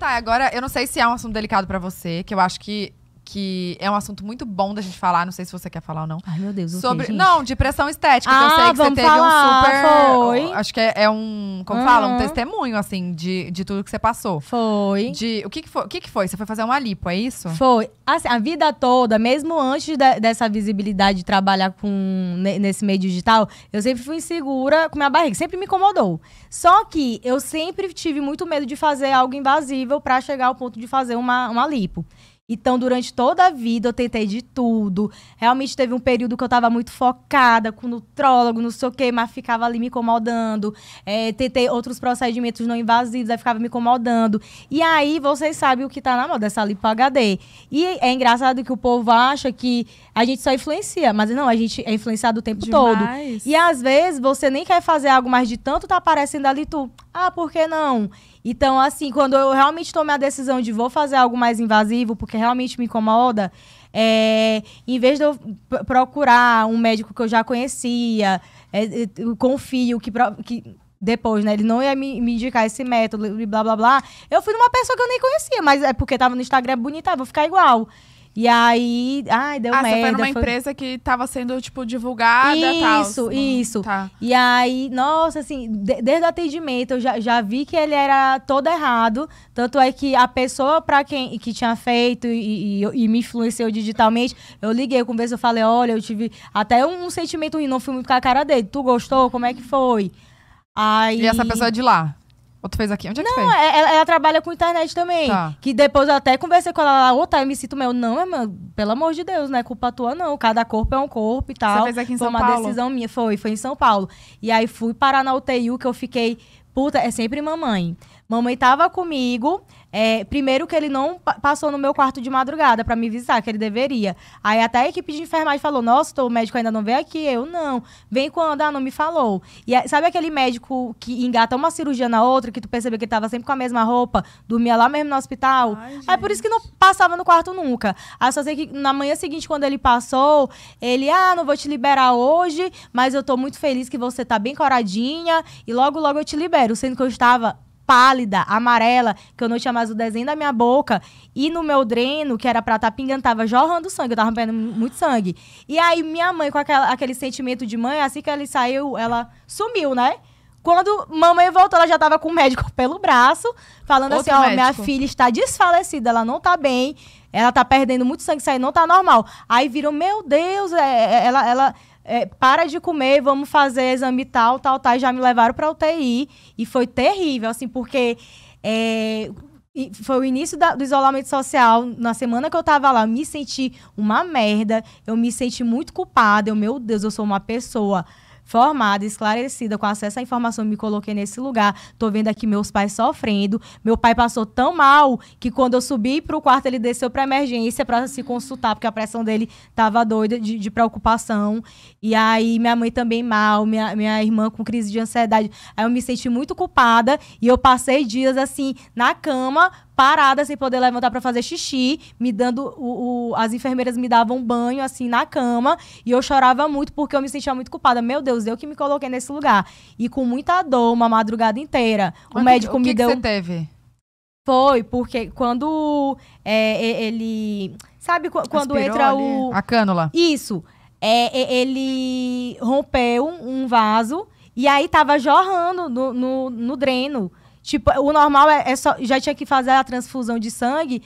tá. Agora, eu não sei se é um assunto delicado pra você, que eu acho que que é um assunto muito bom da gente falar. Não sei se você quer falar ou não. Ai, meu Deus, sobre okay, Não, de pressão estética. Ah, eu sei que você teve falar, um super. Foi. Acho que é, é um. Como uhum. fala? Um uhum. testemunho, assim, de, de tudo que você passou. Foi. De, o que, que foi? O que, que foi? Você foi fazer uma lipo, é isso? Foi. Assim, a vida toda, mesmo antes de, dessa visibilidade de trabalhar com, nesse meio digital, eu sempre fui insegura com minha barriga. Sempre me incomodou. Só que eu sempre tive muito medo de fazer algo invasivo para chegar ao ponto de fazer uma, uma lipo. Então, durante toda a vida, eu tentei de tudo. Realmente teve um período que eu estava muito focada com nutrólogo, não sei o quê, mas ficava ali me incomodando. É, tentei outros procedimentos não invasivos, aí ficava me incomodando. E aí, vocês sabem o que está na moda, essa lipo HD. E é engraçado que o povo acha que a gente só influencia, mas não, a gente é influenciado o tempo Demais. todo. E às vezes, você nem quer fazer algo mais de tanto, tá aparecendo ali tu. Ah, por que não? Então, assim, quando eu realmente tomei a decisão de vou fazer algo mais invasivo, porque realmente me incomoda, é, em vez de eu procurar um médico que eu já conhecia, é, é eu confio que, que depois, né? Ele não ia me, me, indicar esse método e blá blá blá. Eu fui numa pessoa que eu nem conhecia, mas é porque tava no Instagram é bonita, ah, vou ficar igual. E aí, ai, deu ah, merda. Ah, você foi numa foi... empresa que tava sendo, tipo, divulgada e tal. Isso, hum, isso. Tá. E aí, nossa, assim, de, desde o atendimento eu já, já vi que ele era todo errado. Tanto é que a pessoa para quem que tinha feito e, e, e me influenciou digitalmente, eu liguei, eu conversei, eu falei, olha, eu tive até um, um sentimento ruim, não fui muito com a cara dele. Tu gostou? Como é que foi? Aí... E essa pessoa é de lá? Ou tu fez aqui? Onde é que Não, fez? É, ela, ela trabalha com internet também. Tá. Que depois eu até conversei com ela lá, ô, tá, MC, tu é, meu. Não, irmã, pelo amor de Deus, não é culpa tua, não. Cada corpo é um corpo e tal. Você fez aqui em foi São Paulo? Foi uma decisão minha, foi, foi em São Paulo. E aí fui parar na UTI, que eu fiquei, puta, é sempre mamãe. Mamãe tava comigo. É, primeiro que ele não passou no meu quarto de madrugada para me visitar, que ele deveria. Aí até a equipe de enfermagem falou: Nossa, o médico ainda não veio aqui. Eu não. Vem quando? Ah, não me falou. E sabe aquele médico que engata uma cirurgia na outra, que tu percebeu que ele tava sempre com a mesma roupa, dormia lá mesmo no hospital? Ai, é por isso que não passava no quarto nunca. Aí só sei que na manhã seguinte, quando ele passou, ele: Ah, não vou te liberar hoje, mas eu tô muito feliz que você tá bem coradinha e logo, logo eu te libero. Sendo que eu estava pálida, amarela, que eu não tinha mais o desenho da minha boca. E no meu dreno, que era pra estar tá pingando, tava jorrando sangue, eu tava perdendo muito sangue. E aí minha mãe, com aquela, aquele sentimento de mãe, assim que ele saiu, ela sumiu, né? Quando mamãe voltou, ela já tava com o médico pelo braço, falando Outro assim: ó, oh, minha filha está desfalecida, ela não tá bem, ela tá perdendo muito sangue, isso aí não tá normal. Aí viram, meu Deus, é, é ela, ela é, para de comer, vamos fazer exame tal, tal, tal. já me levaram para UTI. E foi terrível, assim, porque é, foi o início da, do isolamento social. Na semana que eu tava lá, eu me senti uma merda. Eu me senti muito culpada. Eu, meu Deus, eu sou uma pessoa formada, esclarecida, com acesso à informação, me coloquei nesse lugar. Tô vendo aqui meus pais sofrendo. Meu pai passou tão mal que quando eu subi pro quarto, ele desceu pra emergência para se consultar, porque a pressão dele tava doida de, de, preocupação. E aí minha mãe também mal, minha, minha irmã com crise de ansiedade. Aí eu me senti muito culpada e eu passei dias assim na cama parada sem poder levantar para fazer xixi, me dando o, o, as enfermeiras me davam banho assim na cama e eu chorava muito porque eu me sentia muito culpada. Meu Deus, eu que me coloquei nesse lugar e com muita dor, uma madrugada inteira. o médico o que me que deu. O que você teve? Foi porque quando é, ele sabe quando Aspirou entra ali. o a cânula. Isso. É, ele rompeu um vaso e aí tava jorrando no, no, no dreno. Tipo, o normal é, é, só. Já tinha que fazer a transfusão de sangue.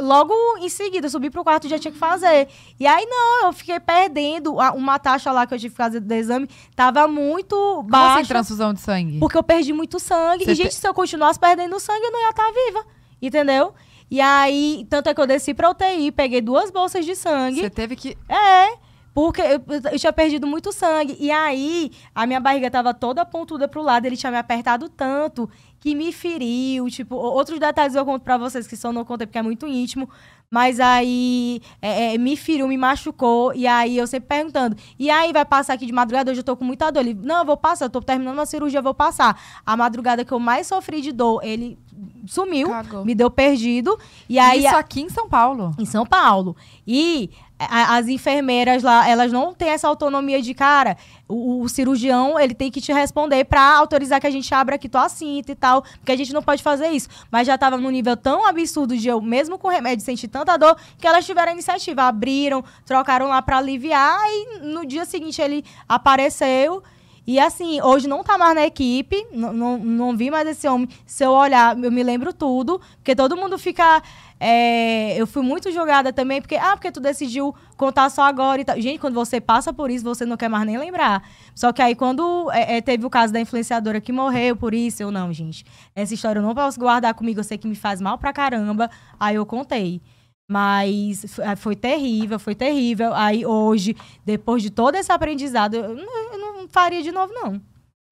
Logo em seguida, subir subi pro quarto já tinha que fazer. E aí, não, eu fiquei perdendo. A, uma taxa lá que eu tive que fazer do exame tava muito Como assim, baixa. Assim, transfusão de sangue? Porque eu perdi muito sangue. Você e, gente, te... se eu continuasse perdendo sangue, eu não ia estar tá viva. Entendeu? E aí, tanto é que eu desci pra UTI, peguei duas bolsas de sangue. Você teve que. É. Porque eu, eu, tinha perdido muito sangue. E aí, a minha barriga tava toda pontuda pro lado. Ele tinha me apertado tanto que me feriu. Tipo, outros detalhes eu conto pra vocês que só não contei porque é muito íntimo. Mas aí, é, é, me feriu, me machucou. E aí, eu sempre perguntando. E aí, vai passar aqui de madrugada? Hoje eu tô com muita dor. Ele, não, eu vou passar. Eu tô terminando uma cirurgia, eu vou passar. A madrugada que eu mais sofri de dor, ele sumiu. Cagou. Me deu perdido. E aí... Isso aqui em São Paulo? Em São Paulo. E as enfermeiras lá, elas não têm essa autonomia de, cara, o, o cirurgião, ele tem que te responder para autorizar que a gente abra aqui tua cinta e tal, porque a gente não pode fazer isso. Mas já tava num nível tão absurdo de eu, mesmo com remédio, sentir tanta dor, que elas tiveram a iniciativa, abriram, trocaram lá para aliviar, e no dia seguinte ele apareceu... E assim, hoje não tá mais na equipe, não, não, não vi mais esse homem. Se eu olhar, eu me lembro tudo, porque todo mundo fica é, eu fui muito jogada também, porque, ah, porque tu decidiu contar só agora e tal. Gente, quando você passa por isso, você não quer mais nem lembrar. Só que aí, quando é, é, teve o caso da influenciadora que morreu por isso, eu não, gente. Essa história eu não posso guardar comigo, eu sei que me faz mal pra caramba. Aí eu contei. Mas é, foi terrível, foi terrível. Aí hoje, depois de todo esse aprendizado, eu não, eu não faria de novo, não.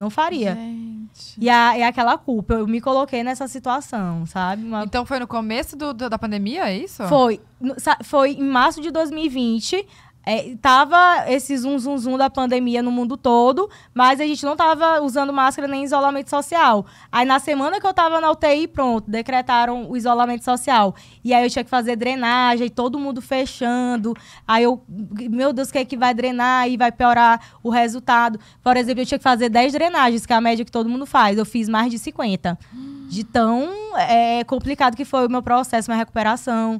Não faria. Gente. Gente. E, é aquela culpa. Eu me coloquei nessa situação, sabe? Uma... Então foi no começo do, do, da pandemia, é isso? Foi. No, foi em março de 2020. É, tava esse zum zum zum da pandemia no mundo todo, mas a gente não tava usando máscara nem isolamento social. Aí na semana que eu tava na UTI, pronto, decretaram o isolamento social. E aí eu tinha que fazer drenagem, todo mundo fechando. Aí eu, meu Deus, o que é que vai drenar e vai piorar o resultado? Por exemplo, eu tinha que fazer 10 drenagens, que é a média que todo mundo faz. Eu fiz mais de 50. De tão é, complicado que foi o meu processo, minha recuperação.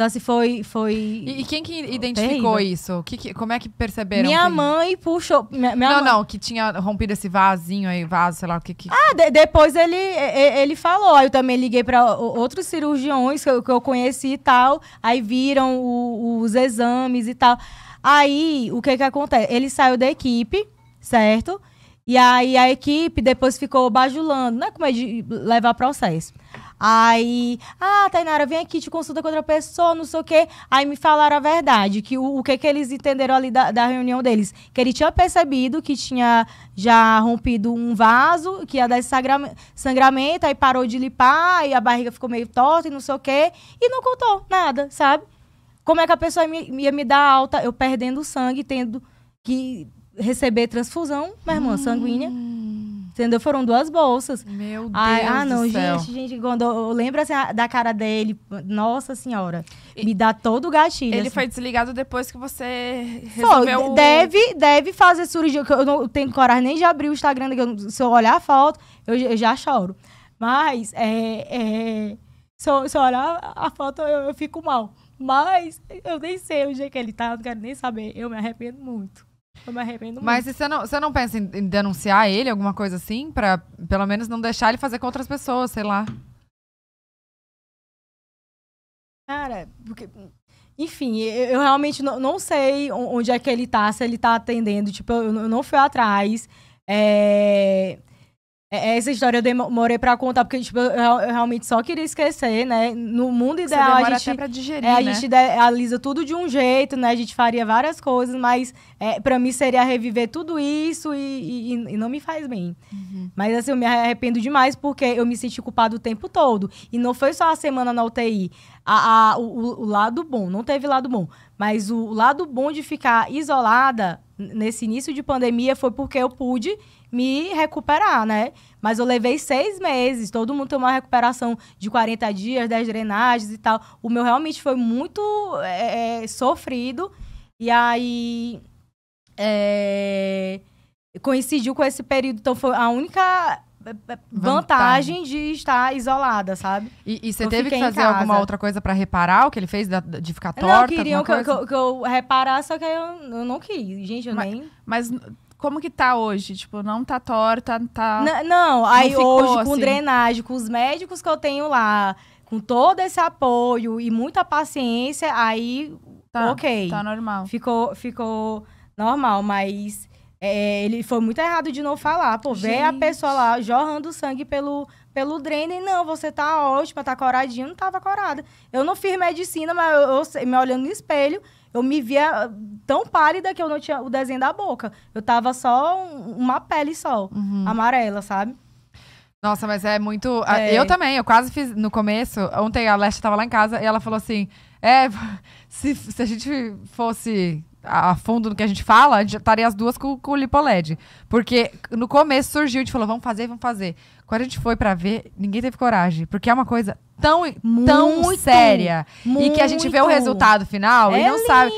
Então, assim, foi. foi... E, e quem que identificou terrível. isso? Que, que, como é que perceberam? Minha que... mãe puxou. Minha, minha não, mãe... não, que tinha rompido esse vasinho aí, vaso, sei lá o que. que... Ah, de, depois ele, ele falou. Aí eu também liguei para outros cirurgiões que eu, que eu conheci e tal. Aí viram o, os exames e tal. Aí, o que que acontece? Ele saiu da equipe, certo? E aí a equipe depois ficou bajulando, né? Como é de levar processo. Aí, ah, Tainara, vem aqui, te consulta com outra pessoa, não sei o quê. Aí me falaram a verdade, que o, o que que eles entenderam ali da, da reunião deles? Que ele tinha percebido que tinha já rompido um vaso, que ia dar sangramento, aí parou de limpar, e a barriga ficou meio torta e não sei o quê. E não contou nada, sabe? Como é que a pessoa ia me, ia me dar alta, eu perdendo sangue, tendo que receber transfusão, minha irmã, hum. sanguínea. Entendeu? Foram duas bolsas. Meu Deus Ai, ah, não, do céu. gente, gente, quando eu lembro assim, da cara dele, nossa senhora, e me dá todo o gatilho. Ele assim. foi desligado depois que você resolveu... deve, deve fazer surgir eu não tenho coragem nem de abrir o Instagram, se eu olhar a foto, eu, eu já choro. Mas, é, é, se, eu, se eu olhar a foto, eu, eu fico mal. Mas, eu nem sei onde é que ele tá, não quero nem saber, eu me arrependo muito. Eu me arrependo muito. Mas você não, você não pensa em, em denunciar ele, alguma coisa assim? Pra pelo menos não deixar ele fazer com outras pessoas, sei lá. Cara, porque. Enfim, eu, eu realmente não, não, sei onde é que ele tá, se ele tá atendendo. Tipo, eu, eu não fui atrás. É, é, é essa história eu demorei pra contar, porque tipo, eu realmente só queria esquecer, né? No mundo ideal, a gente. Até pra digerir, é, a né? gente idealiza tudo de um jeito, né? A gente faria várias coisas, mas é, pra mim seria reviver tudo isso e, e, e não me faz bem. Uhum. Mas assim, eu me arrependo demais porque eu me senti culpado o tempo todo. E não foi só a semana na UTI. A, a o, o, lado bom, não teve lado bom. Mas o lado bom de ficar isolada nesse início de pandemia foi porque eu pude me recuperar, né? Mas eu levei seis meses, todo mundo tem uma recuperação de 40 dias, 10 drenagens e tal. O meu realmente foi muito é, é, sofrido. E aí. É, coincidiu com esse período. Então foi a única é, é, vantagem, de estar isolada, sabe? E, e você eu teve que fazer alguma outra coisa para reparar o que ele fez, de ficar torta? Não, queriam que, que, eu reparasse, só que eu, eu não quis. Gente, eu mas, nem... Mas como que tá hoje? Tipo, não tá torta, tá. N não, aí hoje, assim. com drenagem, com os médicos que eu tenho lá, com todo esse apoio e muita paciência, aí. Tá, ok. Tá normal. Ficou, ficou normal, mas. É, ele foi muito errado de não falar. Pô, Gente. vê a pessoa lá jorrando sangue pelo, pelo dreno. Não, você tá ótima, tá coradinha. Não tava corada. Eu não fiz medicina, mas eu, eu me olhando no espelho, eu me via tão pálida que eu não tinha o desenho da boca. Eu tava só um, uma pele só, uhum. amarela, sabe? Nossa, mas é muito. É. Eu também, eu quase fiz no começo. Ontem a Leste tava lá em casa e ela falou assim: É, se, se a gente fosse a fundo no que a gente fala, a gente estaria as duas com, com o LipoLED. Porque no começo surgiu, a gente falou: Vamos fazer, vamos fazer. Quando a gente foi para ver, ninguém teve coragem. Porque é uma coisa tão, muito, tão séria. Muito. E que a gente vê o resultado final é e não lindo, sabe.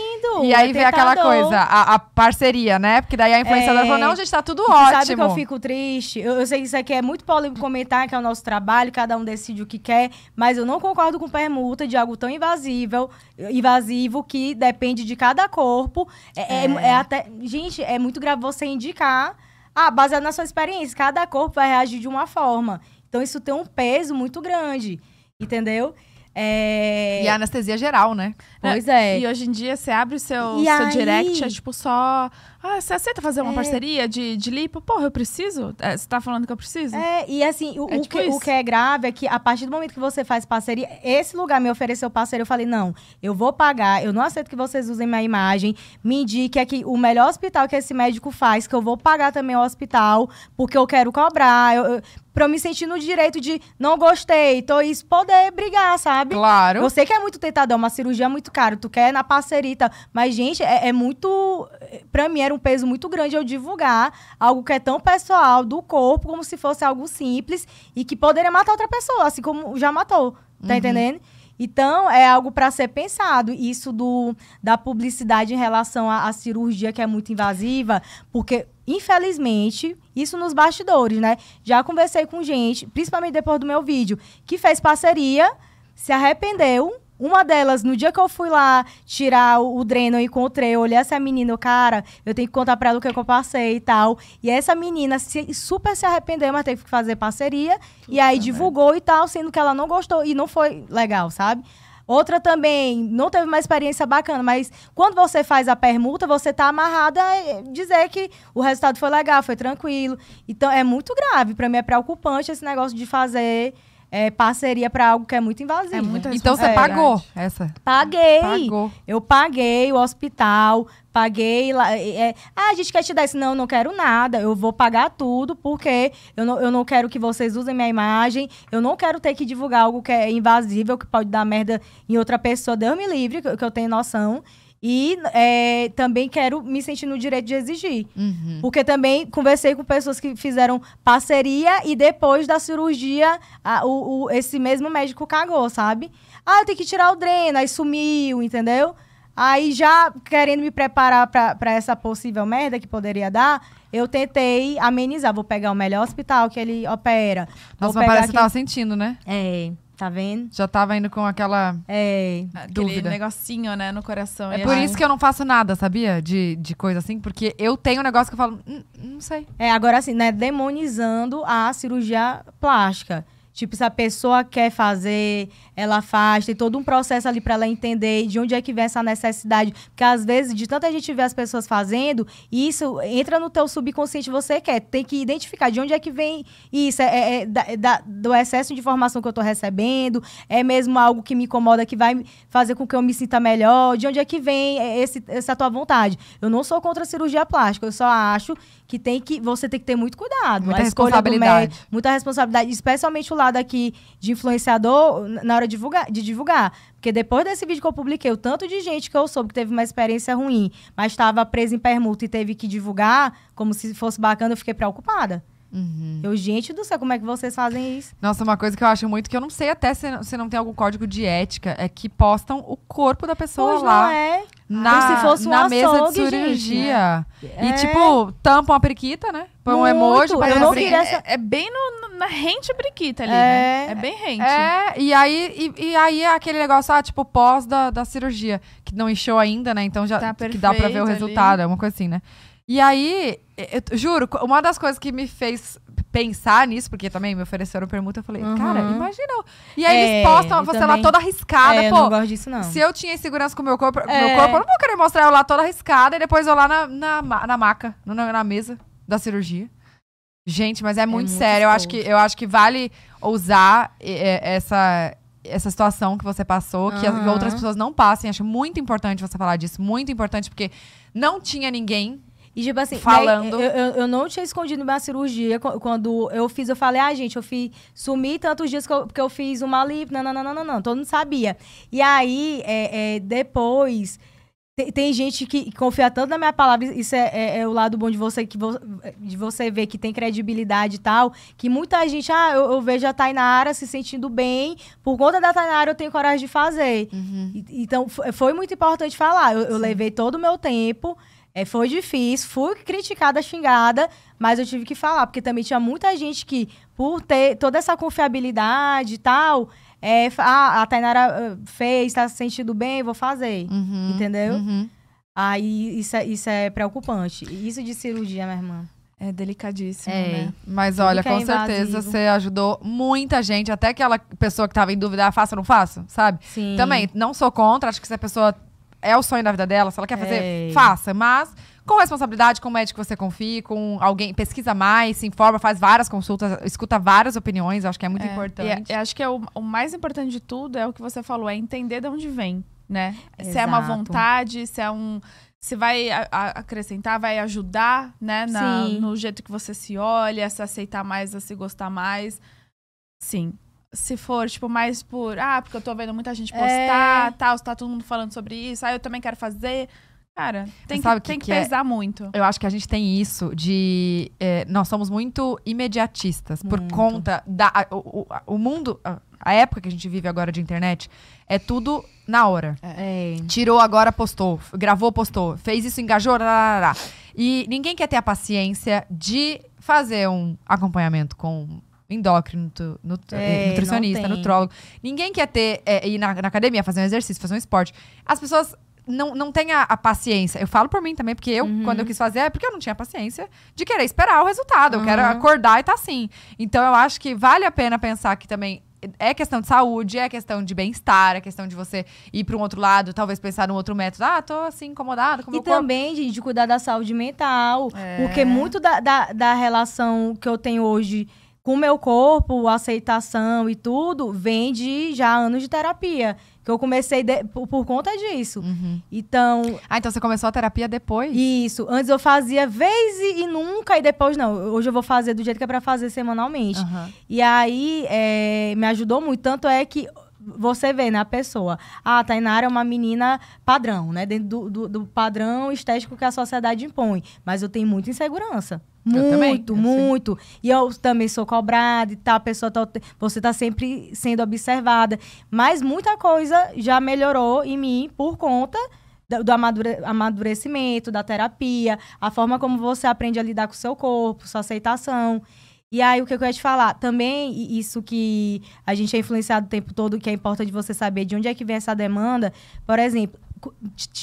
E aí vê vem aquela coisa, a, a, parceria, né? Porque daí a influenciadora é... falou: não, gente, tá tudo ótimo. Sabe que eu fico triste? Eu, eu sei que isso aqui é muito polêmico comentar, que é o nosso trabalho, cada um decide o que quer, mas eu não concordo com permuta de algo tão invasível, invasivo que depende de cada corpo. É, é, é. é até. Gente, é muito grave você indicar. Ah, baseado na sua experiência, cada corpo vai reagir de uma forma. Então isso tem um peso muito grande. Entendeu? É... E a anestesia geral, né? Pois é. E hoje em dia você abre o seu, seu aí... direct, é tipo só ah, você aceita fazer uma é... parceria de, de lipo? Porra, eu preciso? É, você tá falando que eu preciso? É, e assim, o, é tipo o, que, o, que, é grave é que a partir do momento que você faz parceria, esse lugar me ofereceu parceria, eu falei, não, eu vou pagar, eu não aceito que vocês usem minha imagem, me indique aqui o melhor hospital que esse médico faz, que eu vou pagar também o hospital, porque eu quero cobrar, eu, eu pra eu me sentir no direito de não gostei, tô isso, poder brigar, sabe? Claro. Eu sei que é muito tentador, uma cirurgia é muito caro, tu quer na parcerita, mas, gente, é, é muito... Pra mim, era era um peso muito grande eu divulgar algo que é tão pessoal do corpo, como se fosse algo simples e que poderia matar outra pessoa, assim como já matou. Tá uhum. entendendo? Então, é algo para ser pensado. Isso do, da publicidade em relação à cirurgia, que é muito invasiva, porque, infelizmente, isso nos bastidores, né? Já conversei com gente, principalmente depois do meu vídeo, que fez parceria, se arrependeu uma delas, no dia que eu fui lá tirar o, o dreno eu encontrei, eu olhei essa menina, cara, eu tenho que contar pra ela o é que, eu passei e tal. E essa menina se, super se arrependeu, mas teve que fazer parceria. Puta e aí divulgou e tal, sendo que ela não gostou e não foi legal, sabe? Outra também, não teve uma experiência bacana, mas quando você faz a permuta, você tá amarrada a eh, dizer que o resultado foi legal, foi tranquilo. Então é muito grave, para mim é preocupante esse negócio de fazer é, parceria para algo que é muito invasivo. É muito então você é pagou essa? Paguei. Pagou. Eu paguei o hospital, paguei lá. É, é ah, a gente quer te dar isso. Não, não quero nada. Eu vou pagar tudo, porque eu não, eu não quero que vocês usem minha imagem. Eu não quero ter que divulgar algo que é invasível, que pode dar merda em outra pessoa. Deus me livre, que, que eu tenho noção. E é, também quero me sentir no direito de exigir. Uhum. Porque também conversei com pessoas que fizeram parceria e depois da cirurgia a, o, o, esse mesmo médico cagou, sabe? Ah, tem que tirar o dreno, aí sumiu, entendeu? Aí já querendo me preparar para essa possível merda que poderia dar, eu tentei amenizar. Vou pegar o melhor hospital que ele opera. Nossa, mas parece que tava sentindo, né? É tá vendo? Já tava indo com aquela é, ah, dúvida. negocinho, né, no coração. É por isso que eu não faço nada, sabia? De, de coisa assim, porque eu tenho um negócio que eu falo, hum, hum, não sei. É, agora assim, né, demonizando a cirurgia plástica. Tipo, se a pessoa quer fazer, ela faz, tem todo um processo ali para ela entender de onde é que vem essa necessidade. Porque às vezes, de tanta gente ver as pessoas fazendo, isso entra no teu subconsciente, você quer. Tem que identificar de onde é que vem isso. É, é, é da, do excesso de informação que eu estou recebendo, é mesmo algo que me incomoda, que vai fazer com que eu me sinta melhor, de onde é que vem é, esse, essa tua vontade. Eu não sou contra a cirurgia plástica, eu só acho que tem que. Você tem que ter muito cuidado. Muita responsabilidade. Médico, muita responsabilidade, especialmente o aqui de influenciador na hora de divulgar, de divulgar. Porque depois desse vídeo que eu publiquei, o tanto de gente que eu soube que teve uma experiência ruim, mas estava presa em permuta e teve que divulgar, como se fosse bacana, eu fiquei preocupada. Uhum. Eu, gente do céu, como é que vocês fazem isso? Nossa, uma coisa que eu acho muito que eu não sei até se, se não tem algum código de ética é que postam o corpo da pessoa pois lá. Não é. Na, se fosse um na açougue, mesa de cirurgia. Gente, né? E, é. tipo, tampam a periquita, né? Põe muito. um emoji. Eu não essa... é, é bem no, na rente briquita ali, é, né? É bem rente. É, e aí, e, e aí é aquele negócio, ah, tipo, pós da, da cirurgia, que não encheu ainda, né? Então já tá que dá pra ver o resultado, é uma coisa assim, né? E aí, eu, juro, uma das coisas que me fez pensar nisso, porque também me ofereceram permuta, eu falei, uhum. cara, imagina. E aí é, eles postam você também, lá toda arriscada, é, pô. Eu não gosto disso, não. Se eu tinha insegurança com o meu corpo, é. meu corpo, eu não vou querer mostrar eu lá toda arriscada e depois eu lá na, na, na maca, na, na mesa da cirurgia. Gente, mas é, é muito, é muito sério. Eu acho, que, eu acho que vale ousar essa, essa situação que você passou, que uhum. outras pessoas não passem. Acho muito importante você falar disso. Muito importante, porque não tinha ninguém e, tipo assim, falando. Daí, eu, eu, não tinha escondido minha cirurgia. Quando eu fiz, eu falei, ah, gente, eu fui sumi tantos dias que eu, que eu fiz uma lip. Não, não, não, não, não, não. Todo mundo sabia. E aí, é, é, depois tem, tem, gente que confia tanto na minha palavra, isso é, é, é o lado bom de você, que vo, de você ver que tem credibilidade e tal, que muita gente, ah, eu, eu, vejo a Tainara se sentindo bem, por conta da Tainara eu tenho coragem de fazer. Uhum. E, então, foi muito importante falar. Eu, eu levei todo o meu tempo, é, foi difícil, fui criticada, xingada, mas eu tive que falar, porque também tinha muita gente que, por ter toda essa confiabilidade e tal, é, a ah, a Tainara eh, fez, tá se sentindo bem, vou fazer. Uhum, entendeu? Uhum. Aí isso, é, isso é preocupante. Isso de cirurgia, minha irmã. É delicadíssimo, é. né? Mas Tudo olha, é com é certeza você ajudou muita gente, até aquela pessoa que tava em dúvida, ah, faça ou não faça sabe? Sim. Também, não sou contra, acho que se a pessoa é o sonho da vida dela, se ela quer fazer, é. faça. Mas com responsabilidade, com o médico você confia, com alguém, pesquisa mais, se informa, faz várias consultas, escuta várias opiniões, acho que é muito é, é, importante. E, acho que é o, o, mais importante de tudo é o que você falou, é entender de onde vem, né? Exato. Se é uma vontade, se é um. Se vai a, a acrescentar, vai ajudar, né? Na, no jeito que você se olha, se aceitar mais, a se gostar mais. Sim. Se for, tipo, mais por. Ah, porque eu tô vendo muita gente é. postar, é. tal, tá todo mundo falando sobre isso, ah, eu também quero fazer Cara, tem Mas que, que, tem que, que é? pesar é? muito. Eu acho que a gente tem isso de. É, nós somos muito imediatistas muito. por conta da. o, o, mundo. A, a, época que a gente vive agora de internet é tudo na hora. É. é. Tirou agora, postou. Gravou, postou. Fez isso, engajou. Lá, lá, lá. E ninguém quer ter a paciência de fazer um acompanhamento com endócrino, é, eh, nutricionista no é, nutricionista, nutrólogo. Ninguém quer ter, é, ir na, na, academia, fazer um exercício, fazer um esporte. As pessoas não, não tem a, a, paciência. Eu falo por mim também, porque eu, uhum. quando eu uhum. quis fazer, é porque eu não tinha paciência de querer esperar o resultado. Eu quero acordar e tá assim. Então eu acho que vale a pena pensar que também é questão de saúde, é questão de bem-estar, é questão de você ir para um outro lado, talvez pensar num outro método. Ah, tô assim, incomodado com E também, corpo. gente, de cuidar da saúde mental. É. Porque muito da, da, da relação que eu tenho hoje com o meu corpo, aceitação e tudo, vem de já anos de terapia. Que eu comecei de, por, por, conta disso. Uhum. Então. Ah, então você começou a terapia depois? Isso. Antes eu fazia vez e, e nunca, e depois não. Hoje eu vou fazer do jeito que é pra fazer semanalmente. Uhum. E aí é, me ajudou muito. Tanto é que você vê na né, pessoa. Ah, a Tainara é uma menina padrão, né? Dentro do, do, do padrão estético que a sociedade impõe. Mas eu tenho muita insegurança. Muito, muito. E eu também sou cobrada e tal, a pessoa tá, você tá sempre sendo observada. Mas muita coisa já melhorou em mim por conta do, do amadure, amadurecimento, da terapia, a forma como você aprende a lidar com o seu corpo, sua aceitação. E aí, o que eu ia te falar? Também, isso que a gente é influenciado o tempo todo, que é importante você saber de onde é que vem essa demanda. Por exemplo,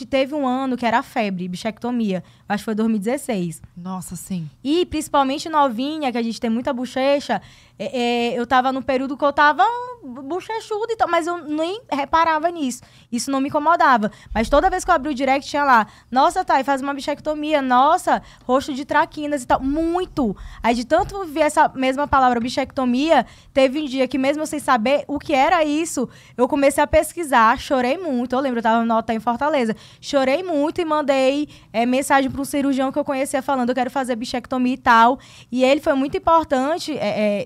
teve um ano que era febre, bichectomia. Acho que foi 2016. Nossa, sim. E principalmente novinha, que a gente tem muita bochecha, é, é, eu tava no período que eu tava bochechuda e tal, mas eu nem reparava nisso. Isso não me incomodava. Mas toda vez que eu abri o direct, tinha lá, nossa, Thay, faz uma bichectomia, nossa, rosto de traquinas e tal. Muito! Aí de tanto ver essa mesma palavra, bichectomia, teve um dia que mesmo sem saber o que era isso, eu comecei a pesquisar, chorei muito. Eu lembro, eu tava no hotel em Fortaleza. Chorei muito e mandei é, mensagem para um cirurgião que eu conhecia falando, eu quero fazer bichectomia e tal. E ele foi muito importante é,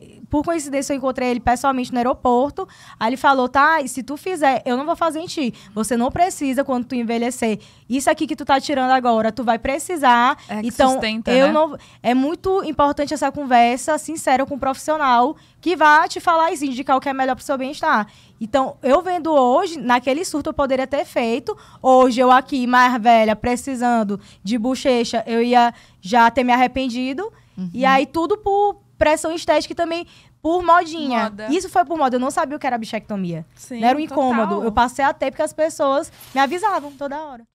é por coincidência, eu encontrei ele pessoalmente no aeroporto. Aí ele falou: tá, e se tu fizer, eu não vou fazer em ti. Você não precisa quando tu envelhecer. Isso aqui que tu tá tirando agora, tu vai precisar. É que então, sustenta, eu né? não. É muito importante essa conversa sincera com o um profissional que vá te falar e indicar o que é melhor pro seu bem-estar. Então, eu vendo hoje, naquele surto eu poderia ter feito. Hoje, eu aqui, mais velha, precisando de bochecha, eu ia já ter me arrependido. Uhum. E aí, tudo por, pressão estética também por modinha. Moda. Isso foi por moda. Eu não sabia o que era bichectomia. Sim, não era um total. incômodo. Eu passei a porque as pessoas me avisavam toda hora.